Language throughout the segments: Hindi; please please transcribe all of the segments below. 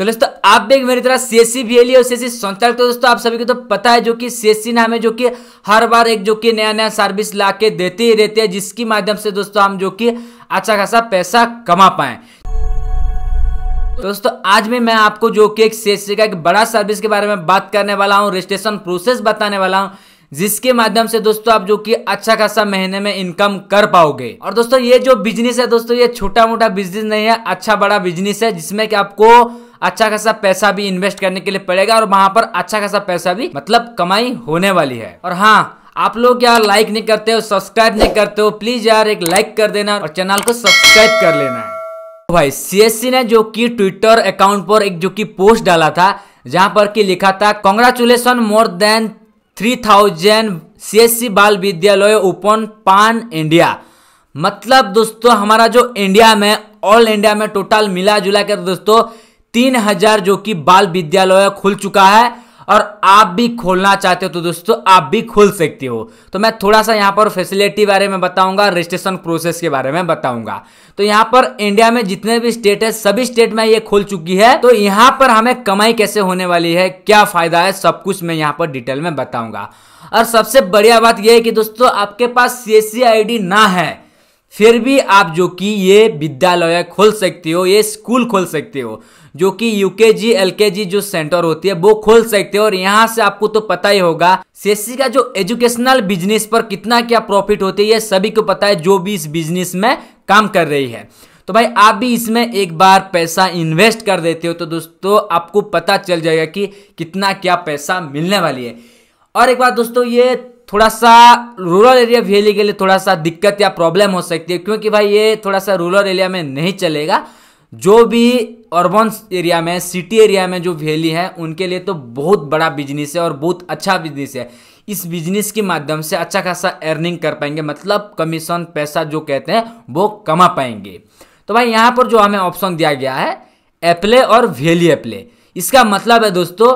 तो दोस्तों आप भी मेरी तरह सी एस सी भी और सी एस सी संचालक तो दोस्तों आप सभी को तो पता है जो कि सी एस सी नाम है जो कि हर बार एक जो कि नया नया सर्विस ला के देते ही रहते हैं जिसके माध्यम से दोस्तों हम जो कि अच्छा खासा पैसा कमा पाए तो दोस्तों आज में मैं आपको जो कि एक सी का एक बड़ा सर्विस के बारे में बात करने वाला हूँ रजिस्ट्रेशन प्रोसेस बताने वाला हूँ जिसके माध्यम से दोस्तों आप जो कि अच्छा खासा महीने में इनकम कर पाओगे और दोस्तों ये जो बिजनेस है दोस्तों ये छोटा मोटा बिजनेस नहीं है अच्छा बड़ा बिजनेस है जिसमें कि आपको अच्छा खासा पैसा भी इन्वेस्ट करने के लिए पड़ेगा और वहां पर अच्छा खासा पैसा भी मतलब कमाई होने वाली है और हाँ आप लोग यार लाइक नहीं करते हो सब्सक्राइब नहीं करते हो प्लीज यार एक लाइक कर देना और चैनल को सब्सक्राइब कर लेना है तो भाई सीएससी ने जो कि ट्विटर अकाउंट पर एक जो कि पोस्ट डाला था जहां पर कि लिखा था congratulation more than three thousand C बाल विद्यालय ओपन पान इंडिया मतलब दोस्तों हमारा जो इंडिया में ऑल इंडिया में टोटल मिला जुला कर दोस्तों तीन हजार जो कि बाल विद्यालय खुल चुका है और आप भी खोलना चाहते हो तो दोस्तों आप भी खोल सकते हो तो मैं थोड़ा सा यहाँ पर फैसिलिटी बारे में बताऊंगा रजिस्ट्रेशन प्रोसेस के बारे में बताऊंगा तो यहाँ पर इंडिया में जितने भी स्टेट है सभी स्टेट में ये खुल चुकी है तो यहाँ पर हमें कमाई कैसे होने वाली है क्या फायदा है सब कुछ मैं यहाँ पर डिटेल में बताऊंगा और सबसे बढ़िया बात यह है कि दोस्तों आपके पास सी एस e ना है फिर भी आप जो कि ये विद्यालय खोल सकते हो ये स्कूल खोल सकते हो जो कि यूकेजी एलकेजी जो सेंटर होती है वो खोल सकते हो और यहाँ से आपको तो पता ही होगा सीएससी e का जो एजुकेशनल बिजनेस पर कितना क्या प्रॉफिट होती है ये सभी को पता है जो भी इस बिजनेस में काम कर रही है तो भाई आप भी इसमें एक बार पैसा इन्वेस्ट कर देते हो तो दोस्तों आपको पता चल जाएगा कि कितना क्या पैसा मिलने वाली है और एक बात दोस्तों ये थोड़ा सा रूरल एरिया वेली के लिए थोड़ा सा दिक्कत या प्रॉब्लम हो सकती है क्योंकि भाई ये थोड़ा सा रूरल एरिया में नहीं चलेगा जो भी अर्बन एरिया में सिटी एरिया में जो वेली है उनके लिए तो बहुत बड़ा बिजनेस है और बहुत अच्छा बिजनेस है इस बिजनेस के माध्यम से अच्छा खासा अर्निंग कर पाएंगे मतलब कमीशन पैसा जो कहते हैं वो कमा पाएंगे तो भाई यहाँ पर जो हमें ऑप्शन दिया गया है एप्ले और वेली एप्ले इसका मतलब है दोस्तों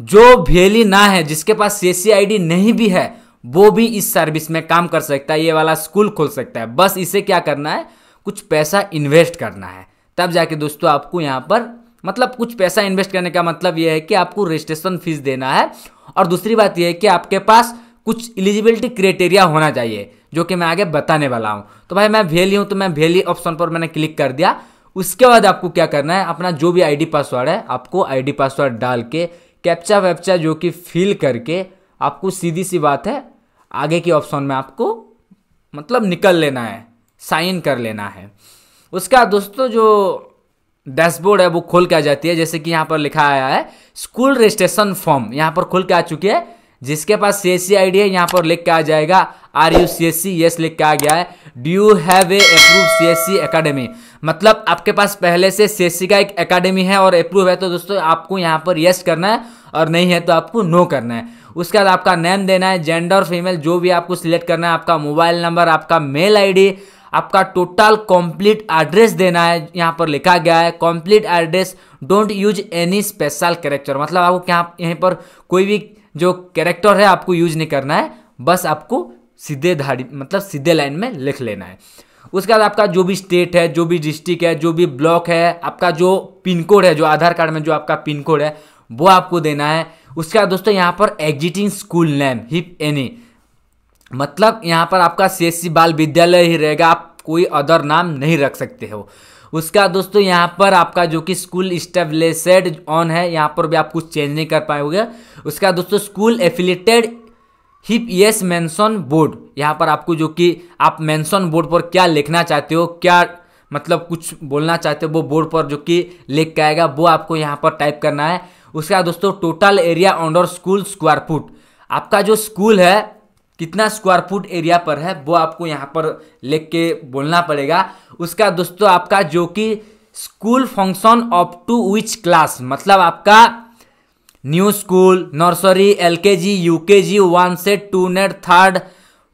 जो भेली ना है जिसके पास सी एस नहीं भी है वो भी इस सर्विस में काम कर सकता है ये वाला स्कूल खोल सकता है बस इसे क्या करना है कुछ पैसा इन्वेस्ट करना है तब जाके दोस्तों आपको यहाँ पर मतलब कुछ पैसा इन्वेस्ट करने का मतलब यह है कि आपको रजिस्ट्रेशन फीस देना है और दूसरी बात यह है कि आपके पास कुछ एलिजिबिलिटी क्राइटेरिया होना चाहिए जो कि मैं आगे बताने वाला हूँ तो भाई मैं भेली हूँ तो मैं भेली ऑप्शन पर मैंने क्लिक कर दिया उसके बाद आपको क्या करना है अपना जो भी आईडी पासवर्ड है आपको आईडी पासवर्ड डाल के कैप्चा वैप्चा जो कि फिल करके आपको सीधी सी बात है आगे के ऑप्शन में आपको मतलब निकल लेना है साइन कर लेना है उसका दोस्तों जो डैशबोर्ड है वो खोल के आ जाती है जैसे कि यहाँ पर लिखा आया है स्कूल रजिस्ट्रेशन फॉर्म यहाँ पर खोल के आ चुकी है जिसके पास सी एस सी आई डी है यहाँ पर लिख के आ जाएगा are you C S C yes लिख के आ गया है do you have a approve C S C academy मतलब आपके पास पहले से सी एस सी का एक अकेडमी है और अप्रूव है तो दोस्तों आपको यहाँ पर यस करना है और नहीं है तो आपको नो करना है उसके बाद आपका नेम देना है जेंडर फीमेल जो भी आपको सिलेक्ट करना है आपका मोबाइल नंबर आपका मेल डी आपका टोटल कंप्लीट एड्रेस देना है यहाँ पर लिखा गया है complete address don't use any special character मतलब आपको क्या यहीं पर कोई भी जो कैरेक्टर है आपको यूज नहीं करना है बस आपको सीधे धारी मतलब सीधे लाइन में लिख लेना है उसके बाद आपका जो भी स्टेट है जो भी डिस्ट्रिक्ट है जो भी ब्लॉक है आपका जो पिन कोड है जो आधार कार्ड में जो आपका पिन कोड है वो आपको देना है उसके बाद दोस्तों यहाँ पर existing school name if any मतलब यहाँ पर आपका सी e बाल विद्यालय ही रहेगा आप कोई अदर नाम नहीं रख सकते हो उसका दोस्तों यहाँ पर आपका जो कि स्कूल स्टेबलेसेड ऑन है यहाँ पर भी आप कुछ चेंज नहीं कर पाएंगे उसका दोस्तों school affiliated if yes mention board यहाँ पर आपको जो कि आप मेंशन बोर्ड पर क्या लिखना चाहते हो क्या मतलब कुछ बोलना चाहते हो वो बोर्ड पर जो कि लिख के आएगा वो आपको यहाँ पर टाइप करना है उसका दोस्तों total area under school square foot आपका जो स्कूल है कितना स्क्वायर फुट एरिया पर है वो आपको यहाँ पर लिख के बोलना पड़ेगा उसका दोस्तों आपका जो कि school function of to which class मतलब आपका new school nursery L K G U K G one से टू नेट third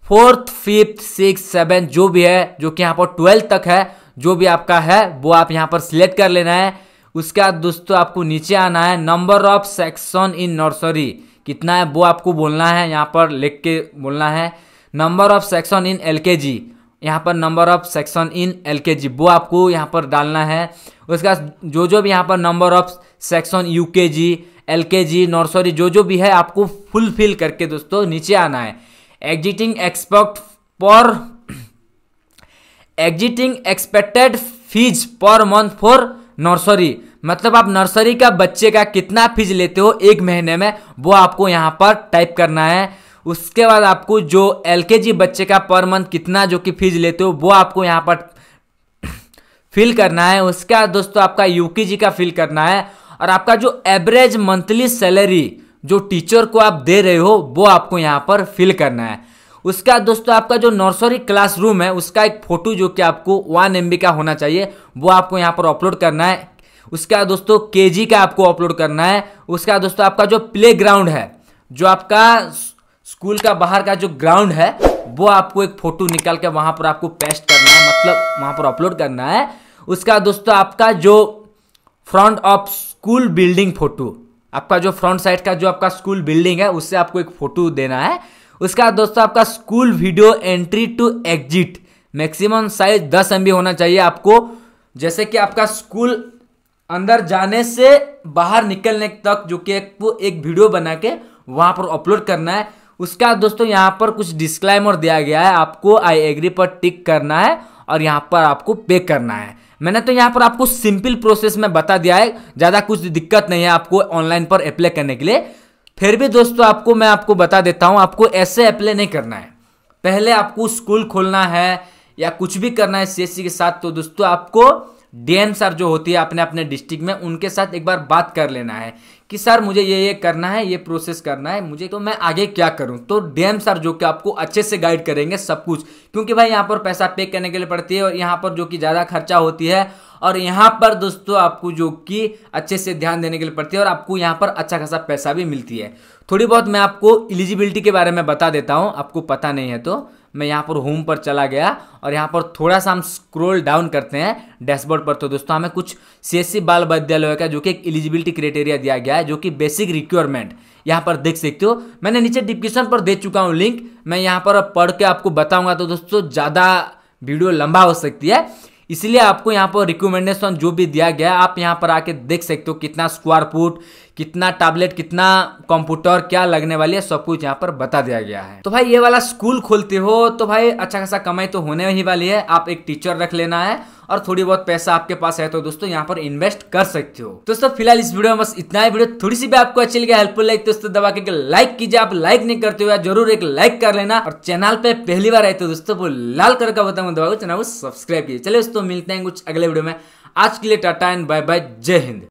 fourth fifth six seven जो भी है जो कि यहाँ पर ट्वेल्थ तक है जो भी आपका है वो आप यहाँ पर सिलेक्ट कर लेना है उसका दोस्तों आपको नीचे आना है number of section in nursery कितना है वो आपको बोलना है यहाँ पर लिख के बोलना है number of section in L K G यहाँ पर number of section in L K G वो आपको यहाँ पर डालना है उसके बाद जो जो भी यहाँ पर number of section you K G L K ji nursery जो जो भी है आपको फुलफिल करके दोस्तों नीचे आना है एग्जिटिंग एक्सपेक्ट पर existing expected fees per month for nursery मतलब आप नर्सरी का बच्चे का कितना फीस लेते हो एक महीने में वो आपको यहाँ पर टाइप करना है उसके बाद आपको जो एल बच्चे का पर मंथ कितना जो कि फीस लेते हो वो आपको यहाँ पर फिल करना है उसके बाद दोस्तों आपका यू का फिल करना है और आपका जो एवरेज मंथली सैलरी जो टीचर को आप दे रहे हो वो आपको यहाँ पर फिल करना है उसके बाद दोस्तों आपका जो नर्सरी क्लासरूम है उसका एक फ़ोटो जो कि आपको वन एम का होना चाहिए वो आपको यहाँ पर अपलोड करना है उसके बाद दोस्तों के का आपको अपलोड करना है उसके बाद दोस्तों आपका जो प्ले ग्राउंड है जो आपका स्कूल का बाहर का जो ग्राउंड है वो आपको एक फोटो निकाल के वहां पर आपको पेस्ट करना है मतलब वहां पर अपलोड करना है उसका दोस्तों आपका जो front of school building photo आपका जो फ्रंट साइड का जो आपका स्कूल बिल्डिंग है उससे आपको एक फोटो देना है उसका दोस्तों आपका school video entry to exit maximum size दस एम होना चाहिए आपको जैसे कि आपका स्कूल अंदर जाने से बाहर निकलने तक जो कि एक वो एक वीडियो बना के वहाँ पर अपलोड करना है उसका दोस्तों यहाँ पर कुछ डिस्क्लाइमर दिया गया है आपको आई एग्री पर टिक करना है और यहाँ पर आपको पे करना है मैंने तो यहाँ पर आपको सिंपल प्रोसेस में बता दिया है ज़्यादा कुछ दिक्कत नहीं है आपको ऑनलाइन पर अप्लाई करने के लिए फिर भी दोस्तों आपको मैं आपको बता देता हूँ आपको ऐसे अप्लाई नहीं करना है पहले आपको स्कूल खोलना है या कुछ भी करना है सी e के साथ तो दोस्तों आपको डीएम सर जो होती है अपने अपने डिस्ट्रिक्ट में उनके साथ एक बार बात कर लेना है कि सर मुझे ये ये करना है ये प्रोसेस करना है मुझे तो मैं आगे क्या करूं तो डीएम सर जो कि आपको अच्छे से गाइड करेंगे सब कुछ क्योंकि भाई यहाँ पर पैसा पे करने के लिए पड़ती है और यहाँ पर जो कि ज़्यादा खर्चा होती है और यहाँ पर दोस्तों आपको जो कि अच्छे से ध्यान देने के लिए पड़ती है और आपको यहाँ पर अच्छा खासा पैसा भी मिलती है थोड़ी बहुत मैं आपको एलिजिबिलिटी के बारे में बता देता हूँ आपको पता नहीं है तो मैं यहाँ पर होम पर चला गया और यहाँ पर थोड़ा सा हम स्क्रोल डाउन करते हैं डैशबोर्ड पर तो दोस्तों हमें कुछ सी e बाल विद्यालय का जो कि एक एलिजिबिलिटी क्राइटेरिया दिया गया है जो कि बेसिक रिक्वायरमेंट यहाँ पर देख सकते हो मैंने नीचे डिस्क्रिप्शन पर दे चुका हूँ लिंक मैं यहाँ पर पढ़ के आपको बताऊँगा तो दोस्तों ज़्यादा वीडियो लंबा हो सकती है इसलिए आपको यहाँ पर रिकमेंडेशन जो भी दिया गया है आप यहाँ पर आके देख सकते हो कितना स्क्वायर फुट कितना टैबलेट कितना कंप्यूटर क्या लगने वाली है सब कुछ यहाँ पर बता दिया गया है तो भाई ये वाला स्कूल खोलते हो तो भाई अच्छा खासा कमाई तो होने ही वाली है आप एक टीचर रख लेना है और थोड़ी बहुत पैसा आपके पास है तो दोस्तों यहाँ पर इन्वेस्ट कर सकते हो दोस्तों फिलहाल इस वीडियो में बस इतना ही वीडियो थोड़ी सी भी आपको अच्छी लगी हेल्पफुल लाइक दोस्तों दबा के लाइक कीजिए आप लाइक नहीं करते हुए जरूर एक लाइक कर लेना और चैनल पे पहली बार आए तो दोस्तों वो लाल कलर का बताऊंगा दबा चैनल को सब्सक्राइब कीजिए चले दोस्तों मिलते हैं कुछ अगले वीडियो में आज के लिए टाटा एंड बाय बाय जय हिंद